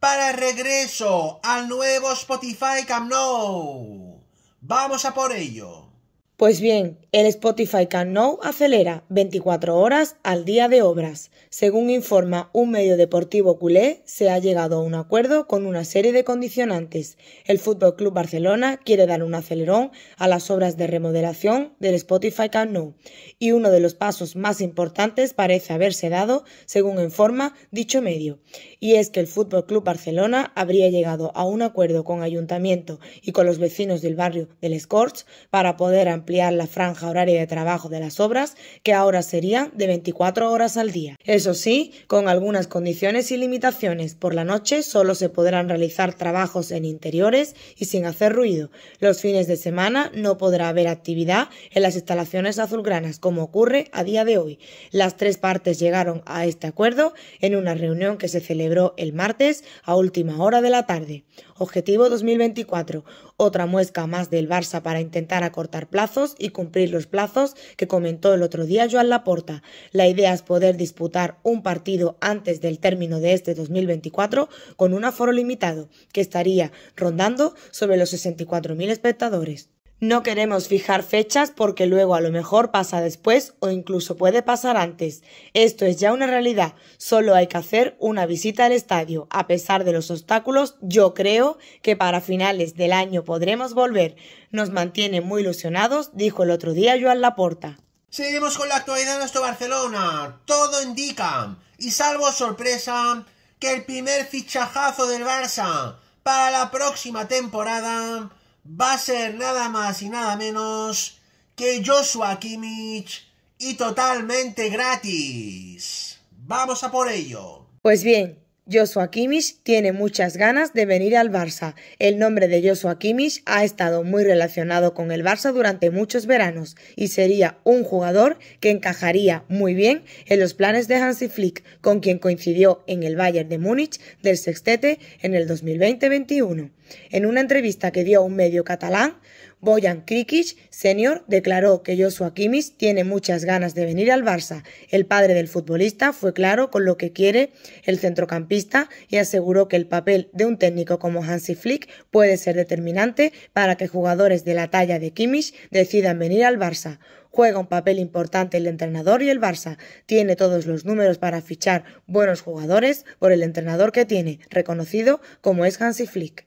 para el regreso al nuevo Spotify Camp Nou. Vamos a por ello. Pues bien, el Spotify Can no acelera 24 horas al día de obras. Según informa un medio deportivo culé, se ha llegado a un acuerdo con una serie de condicionantes. El Fútbol Club Barcelona quiere dar un acelerón a las obras de remodelación del Spotify Can no y uno de los pasos más importantes parece haberse dado, según informa dicho medio, y es que el Fútbol Club Barcelona habría llegado a un acuerdo con Ayuntamiento y con los vecinos del barrio del Escorch para poder ampliar la franja horario de trabajo de las obras, que ahora sería de 24 horas al día. Eso sí, con algunas condiciones y limitaciones. Por la noche solo se podrán realizar trabajos en interiores y sin hacer ruido. Los fines de semana no podrá haber actividad en las instalaciones azulgranas, como ocurre a día de hoy. Las tres partes llegaron a este acuerdo en una reunión que se celebró el martes a última hora de la tarde. Objetivo 2024. Otra muesca más del Barça para intentar acortar plazos y cumplir los los plazos que comentó el otro día Joan Laporta. La idea es poder disputar un partido antes del término de este 2024 con un aforo limitado, que estaría rondando sobre los 64.000 espectadores. No queremos fijar fechas porque luego a lo mejor pasa después o incluso puede pasar antes. Esto es ya una realidad. Solo hay que hacer una visita al estadio. A pesar de los obstáculos, yo creo que para finales del año podremos volver. Nos mantiene muy ilusionados, dijo el otro día Joan Laporta. Seguimos con la actualidad de nuestro Barcelona. Todo indica, y salvo sorpresa, que el primer fichajazo del Barça para la próxima temporada va a ser nada más y nada menos que Joshua Kimmich y totalmente gratis. Vamos a por ello. Pues bien, Joshua Kimmich tiene muchas ganas de venir al Barça. El nombre de Joshua Kimmich ha estado muy relacionado con el Barça durante muchos veranos y sería un jugador que encajaría muy bien en los planes de Hansi Flick, con quien coincidió en el Bayern de Múnich del sextete en el 2020-21. En una entrevista que dio un medio catalán, Boyan Krikic, senior, declaró que Joshua Kimmich tiene muchas ganas de venir al Barça. El padre del futbolista fue claro con lo que quiere el centrocampista y aseguró que el papel de un técnico como Hansi Flick puede ser determinante para que jugadores de la talla de Kimmich decidan venir al Barça. Juega un papel importante el entrenador y el Barça. Tiene todos los números para fichar buenos jugadores por el entrenador que tiene, reconocido como es Hansi Flick.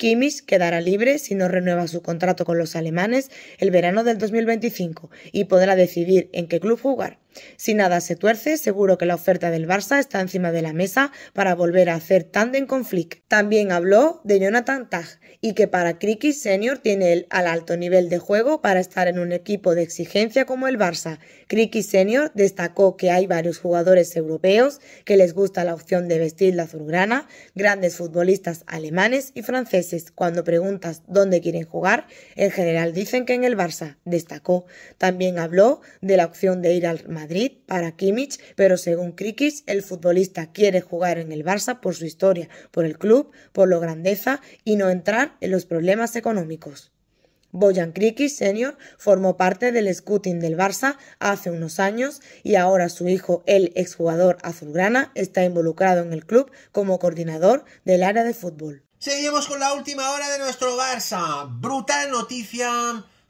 Kimmich quedará libre si no renueva su contrato con los alemanes el verano del 2025 y podrá decidir en qué club jugar. Si nada se tuerce, seguro que la oferta del Barça está encima de la mesa para volver a hacer tándem con Flick. También habló de Jonathan Tag y que para Kriki Senior tiene el al alto nivel de juego para estar en un equipo de exigencia como el Barça. Kriki Senior destacó que hay varios jugadores europeos que les gusta la opción de vestir la azulgrana, grandes futbolistas alemanes y franceses cuando preguntas dónde quieren jugar, en general dicen que en el Barça. Destacó. También habló de la opción de ir al Madrid para Kimmich, pero según Krikis, el futbolista quiere jugar en el Barça por su historia, por el club, por lo grandeza y no entrar en los problemas económicos. Boyan Krikis Senior formó parte del scouting del Barça hace unos años y ahora su hijo, el exjugador azulgrana, está involucrado en el club como coordinador del área de fútbol. Seguimos con la última hora de nuestro Barça. Brutal noticia.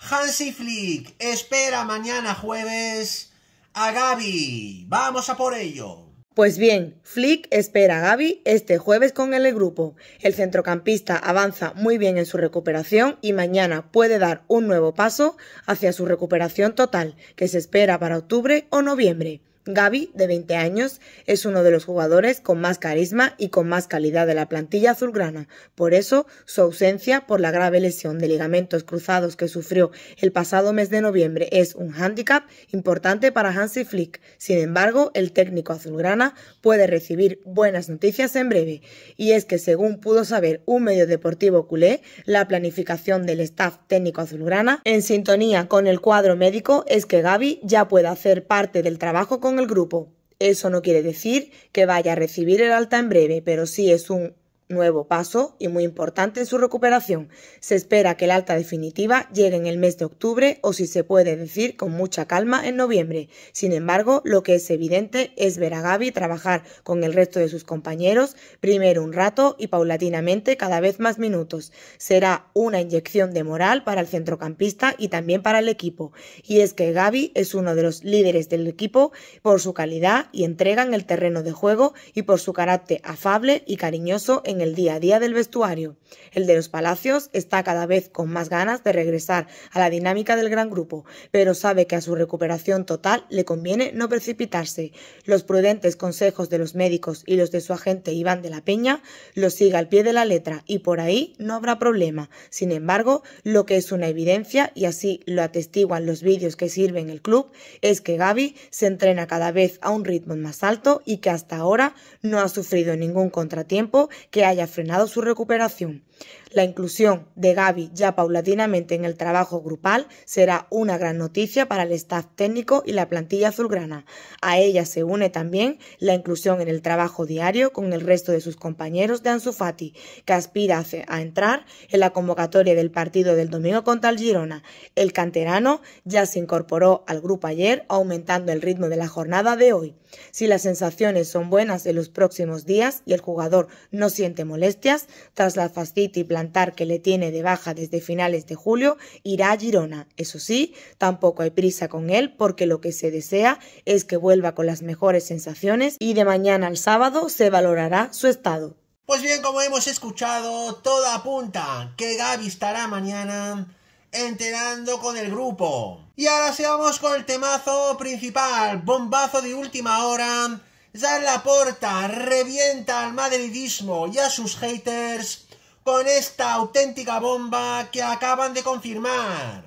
Hansi Flick espera mañana jueves a Gaby. Vamos a por ello. Pues bien, Flick espera a Gaby este jueves con el grupo. El centrocampista avanza muy bien en su recuperación y mañana puede dar un nuevo paso hacia su recuperación total, que se espera para octubre o noviembre. Gaby, de 20 años, es uno de los jugadores con más carisma y con más calidad de la plantilla azulgrana. Por eso, su ausencia por la grave lesión de ligamentos cruzados que sufrió el pasado mes de noviembre es un hándicap importante para Hansi Flick. Sin embargo, el técnico azulgrana puede recibir buenas noticias en breve. Y es que, según pudo saber un medio deportivo culé, la planificación del staff técnico azulgrana, en sintonía con el cuadro médico, es que Gaby ya pueda hacer parte del trabajo con grupo. Eso no quiere decir que vaya a recibir el alta en breve, pero sí es un nuevo paso y muy importante en su recuperación. Se espera que la alta definitiva llegue en el mes de octubre o si se puede decir con mucha calma en noviembre. Sin embargo, lo que es evidente es ver a Gaby trabajar con el resto de sus compañeros, primero un rato y paulatinamente cada vez más minutos. Será una inyección de moral para el centrocampista y también para el equipo. Y es que Gaby es uno de los líderes del equipo por su calidad y entrega en el terreno de juego y por su carácter afable y cariñoso en el día a día del vestuario. El de los Palacios está cada vez con más ganas de regresar a la dinámica del gran grupo, pero sabe que a su recuperación total le conviene no precipitarse. Los prudentes consejos de los médicos y los de su agente Iván de la Peña los sigue al pie de la letra y por ahí no habrá problema. Sin embargo, lo que es una evidencia, y así lo atestiguan los vídeos que sirven el club, es que Gaby se entrena cada vez a un ritmo más alto y que hasta ahora no ha sufrido ningún contratiempo que haya frenado su recuperación. La inclusión de Gaby ya paulatinamente en el trabajo grupal será una gran noticia para el staff técnico y la plantilla azulgrana. A ella se une también la inclusión en el trabajo diario con el resto de sus compañeros de Ansu Fati, que aspira a entrar en la convocatoria del partido del domingo contra el Girona. El canterano ya se incorporó al grupo ayer, aumentando el ritmo de la jornada de hoy. Si las sensaciones son buenas en los próximos días y el jugador no siente molestias tras la fascitis plantar que le tiene de baja desde finales de julio, irá a Girona. Eso sí, tampoco hay prisa con él porque lo que se desea es que vuelva con las mejores sensaciones y de mañana al sábado se valorará su estado. Pues bien, como hemos escuchado, toda apunta que Gaby estará mañana enterando con el grupo. Y ahora sigamos con el temazo principal, bombazo de última hora ya la porta revienta al madridismo y a sus haters con esta auténtica bomba que acaban de confirmar.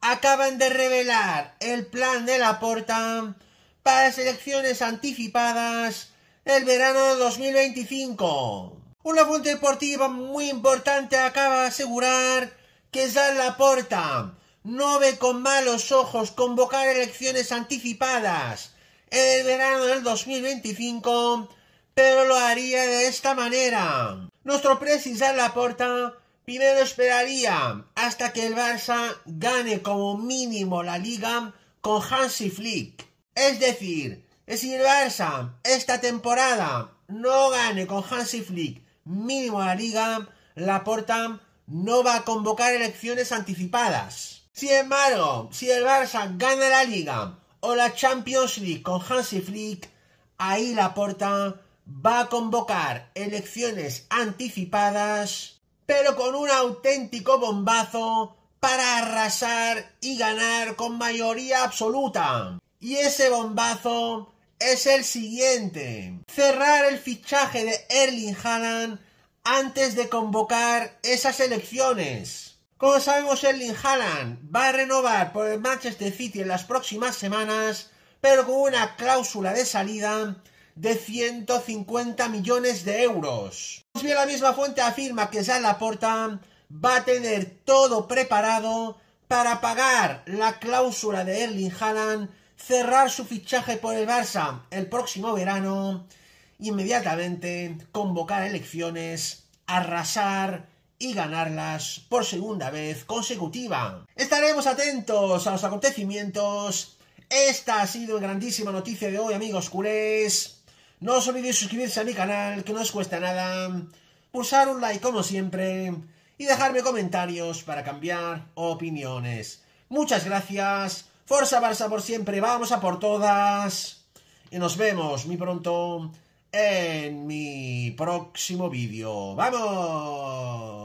Acaban de revelar el plan de la porta para las elecciones anticipadas el verano de 2025. Una fuente deportiva muy importante acaba de asegurar que la Laporta no ve con malos ojos convocar elecciones anticipadas el verano del 2025, pero lo haría de esta manera. Nuestro precisar la porta primero esperaría hasta que el Barça gane como mínimo la liga con Hansi Flick. Es decir, si el Barça esta temporada no gane con Hansi Flick mínimo la liga, la porta no va a convocar elecciones anticipadas. Sin embargo, si el Barça gana la liga o la Champions League con Hansi Flick, ahí porta va a convocar elecciones anticipadas, pero con un auténtico bombazo para arrasar y ganar con mayoría absoluta. Y ese bombazo es el siguiente. Cerrar el fichaje de Erling Haaland antes de convocar esas elecciones. Como sabemos, Erling Haaland va a renovar por el Manchester City en las próximas semanas, pero con una cláusula de salida de 150 millones de euros. Pues bien, la misma fuente afirma que la Laporta va a tener todo preparado para pagar la cláusula de Erling Haaland, cerrar su fichaje por el Barça el próximo verano, inmediatamente convocar elecciones, arrasar y ganarlas por segunda vez consecutiva. Estaremos atentos a los acontecimientos. Esta ha sido la grandísima noticia de hoy, amigos culés. No os olvidéis suscribirse a mi canal, que no os cuesta nada. Pulsar un like como siempre. Y dejarme comentarios para cambiar opiniones. Muchas gracias. Forza Barça por siempre. Vamos a por todas. Y nos vemos muy pronto en mi próximo vídeo. ¡Vamos!